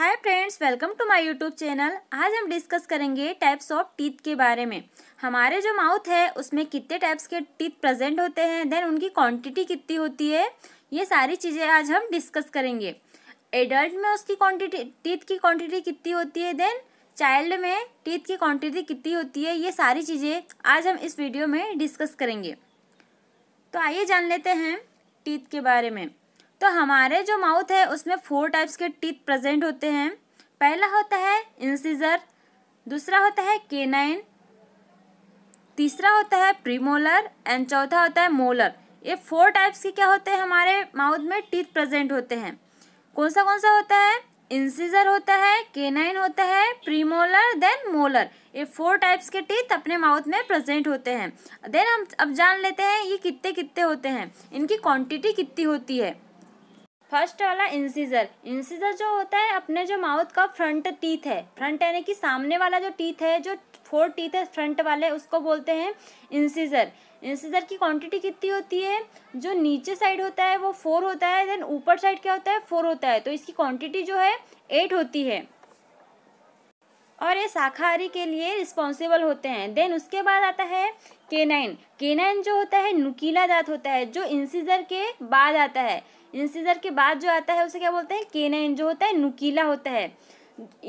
hi friends welcome to my YouTube channel आज हम discuss करेंगे टाइप्स ऑफ टीथ के बारे में हमारे जो माउथ है उसमें कितने टाइप्स के टीथ प्रेजेंट होते हैं देन उनकी क्वांटिटी कितनी होती है ये सारी चीज़ें आज हम डिस्कस करेंगे एडल्ट में उसकी क्वांटिटी टीथ की क्वांटिटी कितनी होती है देन चाइल्ड में टीथ की क्वान्टिटी कितनी होती है ये सारी चीज़ें आज हम इस वीडियो में डिस्कस करेंगे तो आइए जान लेते हैं टीथ के बारे में तो हमारे जो माउथ है उसमें फोर टाइप्स के टीथ प्रेजेंट होते हैं पहला होता है इंसीजर दूसरा होता है केनाइन तीसरा होता है प्रीमोलर एंड चौथा होता है मोलर ये फोर टाइप्स के क्या होते हैं हमारे माउथ में टीथ प्रेजेंट होते हैं कौन सा कौन सा होता है इंसीजर होता है केनाइन होता है प्रीमोलर देन मोलर ये फोर टाइप्स के टीथ अपने माउथ में प्रेजेंट होते हैं देन हम अब जान लेते हैं ये कितने कितने होते हैं इनकी क्वांटिटी कितनी होती है फर्स्ट वाला इंसीजर इंसीजर जो होता है अपने जो माउथ का फ्रंट टीथ है फ्रंट यानी कि सामने वाला जो टीथ है जो फोर टीथ है फ्रंट वाले उसको बोलते हैं इंसीजर इंसीजर की क्वांटिटी कितनी होती है जो नीचे साइड होता है वो फोर होता है देन ऊपर साइड क्या होता है फोर होता है तो इसकी क्वांटिटी जो है एट होती है और ये शाकाहारी के लिए रिस्पॉन्सिबल होते हैं देन उसके बाद आता है केनाइन केनाइन जो होता है नुकीला दांत होता है जो इंसीजर के बाद आता है इंसीजर के बाद जो आता है उसे क्या बोलते हैं केनाइन जो होता है नुकीला होता है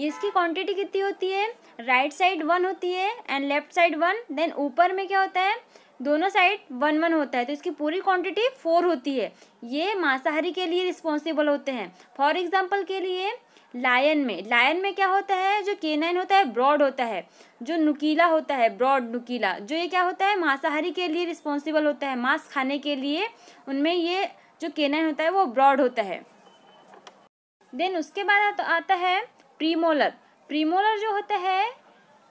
इसकी क्वांटिटी कितनी होती है राइट साइड वन होती है and left side one then ऊपर में क्या होता है दोनों साइड वन वन होता है तो इसकी पूरी क्वांटिटी फोर होती है ये मांसाहारी के लिए रिस्पॉन्सिबल होते हैं फॉर एग्जाम्पल के लिए लायन में लायन में क्या होता है जो केनाइन होता है ब्रॉड होता है जो नुकीला होता है ब्रॉड नुकीला जो ये क्या होता है मांसाहारी के लिए रिस्पॉन्सिबल होता है मांस खाने के लिए उनमें ये जो केनाइन होता है वो ब्रॉड होता है देन उसके बाद आता है प्रीमोलर प्रीमोलर जो होता है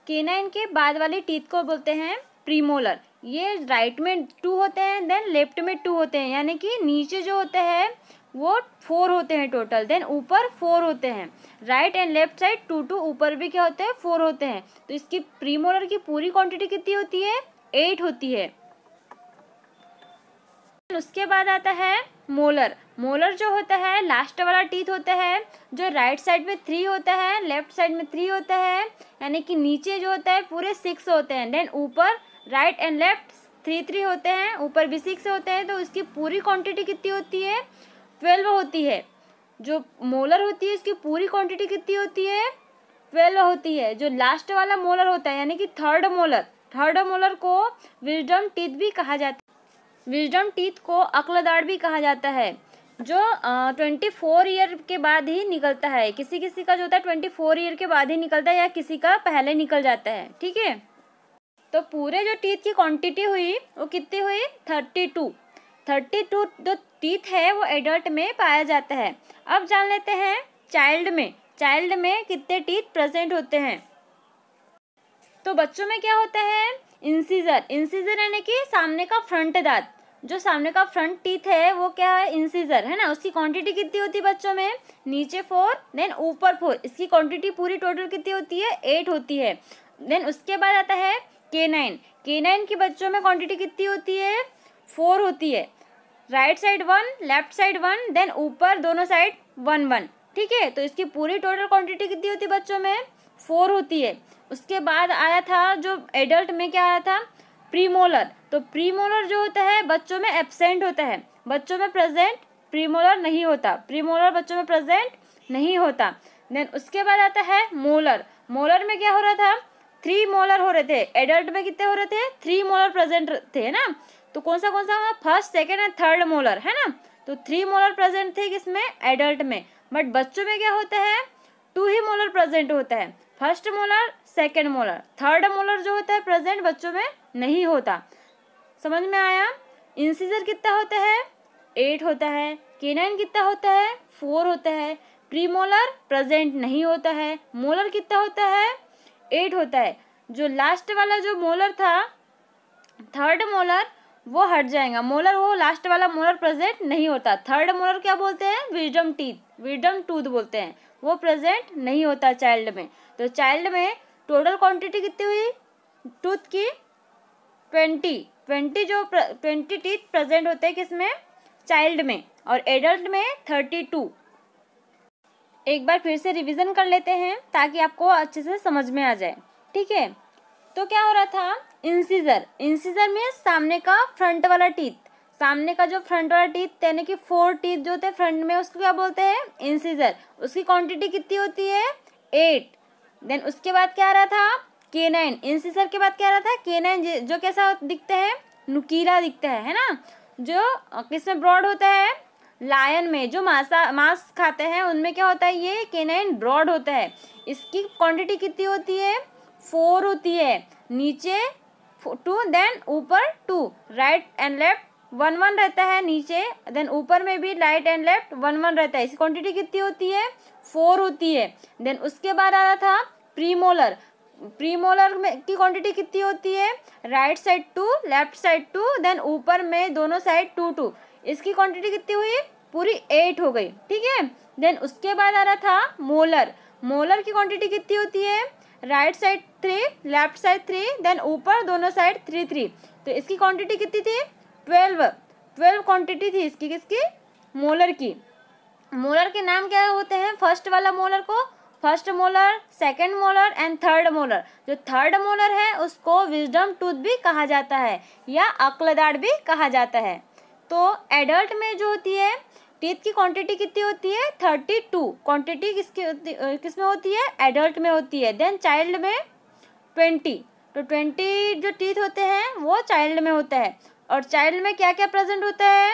केनाइन के बाद वाले टीथ को बोलते हैं प्रीमोलर ये राइट में टू होते हैं देन लेफ्ट में टू होते हैं यानी कि नीचे जो होता है वो फोर होते हैं टोटल देन ऊपर फोर होते हैं right and left side two two ऊपर भी क्या होते हैं फोर होते हैं तो इसकी प्रीमोलर की पूरी क्वांटिटी कितनी होती है एट होती है उसके बाद आता है मोलर मोलर जो होता है लास्ट वाला टीथ होता है जो राइट साइड में थ्री होता है लेफ्ट साइड में थ्री होता है यानी कि नीचे जो होता है पूरे सिक्स होते हैं देन ऊपर right and left three three होते हैं ऊपर भी सिक्स होते हैं तो उसकी पूरी क्वांटिटी कितनी होती है ट्वेल्व होती है जो मोलर होती है इसकी पूरी क्वांटिटी कितनी होती है ट्वेल्व होती है जो लास्ट वाला मोलर होता है यानी कि थर्ड मोलर थर्ड मोलर को विजडम टीथ भी कहा जाता है विजडम टीथ को अकलदाड़ भी कहा जाता है जो ट्वेंटी फोर ईयर के बाद ही निकलता है किसी किसी का जो होता है ट्वेंटी फोर ईयर के बाद ही निकलता है या किसी का पहले निकल जाता है ठीक है तो पूरे जो टीथ की क्वांटिटी हुई वो कितनी हुई थर्टी टू थर्टी टू जो टीथ है वो एडल्ट में पाया जाता है अब जान लेते हैं चाइल्ड में चाइल्ड में कितने टीथ प्रेजेंट होते हैं तो बच्चों में क्या होता है इंसीजर इंसीजर यानी कि सामने का फ्रंट दांत जो सामने का फ्रंट टीथ है वो क्या है इंसीजर है ना उसकी क्वांटिटी कितनी होती है बच्चों में नीचे फोर देन ऊपर फोर इसकी क्वांटिटी पूरी टोटल कितनी होती है एट होती है देन उसके बाद आता है के नाइन के नाइन की बच्चों में क्वांटिटी कितनी होती है फोर होती है right side one left side one then ऊपर दोनों साइड वन वन ठीक है तो इसकी पूरी टोटल क्वांटिटी कितनी होती है बच्चों में फोर होती है उसके बाद आया था जो एडल्ट में क्या आया था प्रीमोलर तो प्रीमोलर जो होता है बच्चों में एबसेंट होता है बच्चों में प्रेजेंट प्रीमोलर नहीं होता प्रीमोलर बच्चों में प्रेजेंट नहीं होता देन उसके बाद आता है मोलर मोलर में क्या हो रहा था थ्री मोलर हो रहे थे एडल्ट में कितने हो रहे थे थ्री मोलर प्रेजेंट थे ना तो कौन सा कौन सा first second and third molar है ना तो थ्री मोलर प्रेजेंट थे किसमें एडल्ट में बट बच्चों में क्या होता है टू ही मोलर प्रेजेंट होता है first molar second molar third molar जो होता है प्रेजेंट बच्चों में नहीं होता समझ में आया इंसीजर कितना होता है एट होता है केनाइन कितना होता है फोर होता है प्री मोलर प्रेजेंट नहीं होता है मोलर कितना होता है एट होता है जो लास्ट वाला जो मोलर था थर्ड मोलर वो हट जाएगा मोलर वो लास्ट वाला मोलर प्रेजेंट नहीं होता थर्ड मोलर क्या बोलते हैं विजडम टीथ विजडम टूथ बोलते हैं वो प्रेजेंट नहीं होता चाइल्ड में तो चाइल्ड में टोटल क्वांटिटी कितनी हुई टूथ की ट्वेंटी ट्वेंटी जो ट्वेंटी टीथ प्रेजेंट होते हैं किसमें चाइल्ड में और एडल्ट में थर्टी टू एक बार फिर से रिवीजन कर लेते हैं ताकि आपको अच्छे से समझ में आ जाए ठीक है तो क्या हो रहा था इंसीजर इंसीजर मीन्स सामने का फ्रंट वाला टीथ सामने का जो फ्रंट वाला टीथ यानी कि फोर टीथ जो होते हैं फ्रंट में उसको क्या बोलते हैं इंसीजर उसकी क्वांटिटी कितनी होती है एट देन उसके बाद क्या आ रहा था के नाइन इंसीजर के बाद क्या आ रहा था के नाइन जो कैसा दिखता है नुकीला दिखता है है ना जो किसमें ब्रॉड होता है लायन में जो मांसा मांस खाते हैं उनमें क्या होता है ये नाइन ब्रॉड होता है इसकी क्वांटिटी कितनी होती है फोर होती है नीचे टू देन ऊपर two right and left one one रहता है नीचे देन ऊपर में भी right and left one one रहता है इसकी क्वांटिटी कितनी होती है फोर होती है देन उसके बाद आ रहा था प्रीमोलर प्रीमोलर में की क्वांटिटी कितनी होती है right side two left side two then ऊपर में दोनों साइड टू टू इसकी क्वांटिटी कितनी हुई पूरी एट हो गई ठीक है देन उसके बाद आ रहा था मोलर मोलर की क्वांटिटी कितनी होती है right side three left side three then ऊपर दोनों साइड थ्री थ्री तो इसकी क्वांटिटी कितनी थी ट्वेल्व ट्वेल्व क्वांटिटी थी इसकी किसकी मोलर की मोलर के नाम क्या होते हैं फर्स्ट वाला मोलर को first molar second molar and third molar जो थर्ड मोलर है उसको विजडम टूथ भी कहा जाता है या अक्लदार भी कहा जाता है तो एडल्ट में जो होती है टीथ की क्वांटिटी कितनी होती है थर्टी टू क्वान्टिटी किसकी किस में होती है एडल्ट में होती है देन चाइल्ड में ट्वेंटी तो ट्वेंटी जो टीथ होते हैं वो चाइल्ड में होता है और चाइल्ड में क्या क्या प्रेजेंट होता है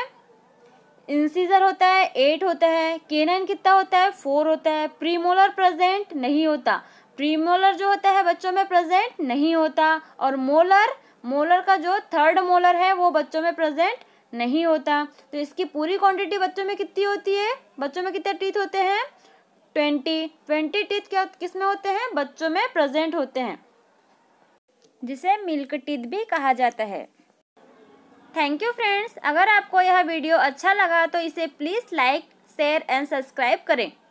इंसीजर होता है एट होता है केनन कितना होता है फोर होता है प्रीमोलर प्रेजेंट नहीं होता प्रीमोलर जो होता है बच्चों में प्रेजेंट नहीं होता और मोलर मोलर का जो थर्ड मोलर है वो बच्चों में प्रेजेंट नहीं होता तो इसकी पूरी क्वांटिटी बच्चों में कितनी होती है बच्चों में कितने टीथ होते हैं ट्वेंटी ट्वेंटी टीथ क्या किस में होते हैं बच्चों में प्रेजेंट होते हैं जिसे मिल्क टीथ भी कहा जाता है थैंक यू फ्रेंड्स अगर आपको यह वीडियो अच्छा लगा तो इसे please like share and subscribe करें